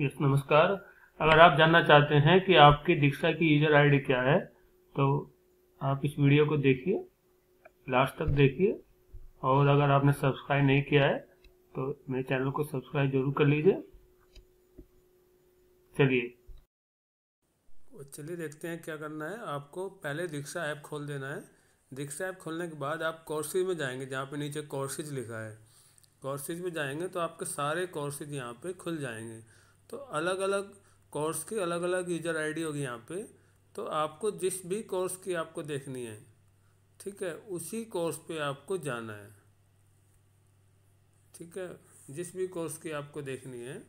yes नमस्कार अगर आप जानना चाहते हैं कि आपकी दीक्षा की यूजर आईडी क्या है तो आप इस वीडियो को देखिए लास्ट तक देखिए और अगर आपने सब्सक्राइब नहीं किया है तो मेरे चैनल को सब्सक्राइब जरूर कर लीजिए चलिए तो चलिए देखते हैं क्या करना है आपको पहले दीक्षा ऐप खोल देना है दीक्षा ऐप खोलने के बाद आप कोर्सेज में जाएंगे जहाँ पे नीचे कोर्सेज लिखा है कोर्सेज में जाएंगे तो आपके सारे कोर्सेज यहाँ पे खुल जाएंगे तो अलग अलग कोर्स की अलग अलग यूजर आईडी होगी यहाँ पे तो आपको जिस भी कोर्स की आपको देखनी है ठीक है उसी कोर्स पे आपको जाना है ठीक है जिस भी कोर्स की आपको देखनी है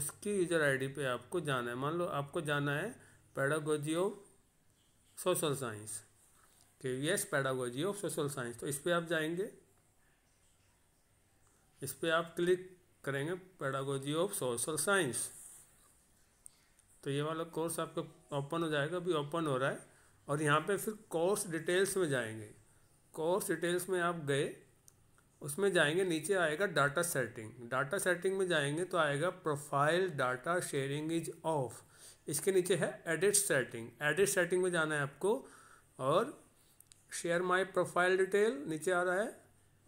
उसकी यूजर आईडी पे आपको जाना है मान लो आपको जाना है पैडागोजी ऑफ सोशल साइंस के yes pedagogy of social science तो इस पर आप जाएंगे इस पर आप क्लिक करेंगे पैडागोजी ऑफ सोशल साइंस तो ये वाला कोर्स आपका ओपन हो जाएगा अभी ओपन हो रहा है और यहाँ पे फिर कोर्स डिटेल्स में जाएंगे कोर्स डिटेल्स में आप गए उसमें जाएंगे नीचे आएगा डाटा सेटिंग डाटा सेटिंग में जाएंगे तो आएगा profile data sharing is off इसके नीचे है एडिट सेटिंग एडिट सेटिंग में जाना है आपको और शेयर माई प्रोफाइल डिटेल नीचे आ रहा है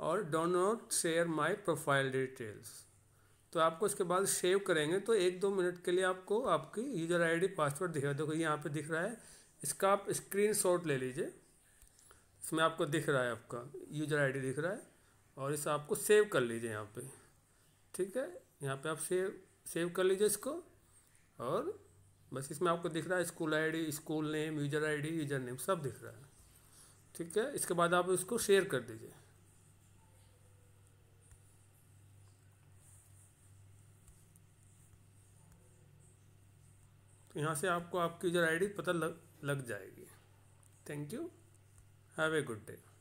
और don't share my profile details तो आपको इसके बाद सेव करेंगे तो एक दो मिनट के लिए आपको आपकी यूज़र आईडी पासवर्ड है देखो यहाँ पे दिख रहा है इसका आप स्क्रीनशॉट ले लीजिए इसमें आपको दिख रहा है आपका यूज़र आईडी दिख रहा है और इस आपको सेव कर लीजिए यहाँ पे ठीक है यहाँ पे आप सेव सेव कर लीजिए इसको और बस इसमें आपको दिख रहा है school I school name user I user name सब दिख रहा है ठीक है इसके बाद आप इसको शेयर कर दीजिए तो यहाँ से आपको आपकी यूजर आईडी पता लग लग जाएगी thank you have a good day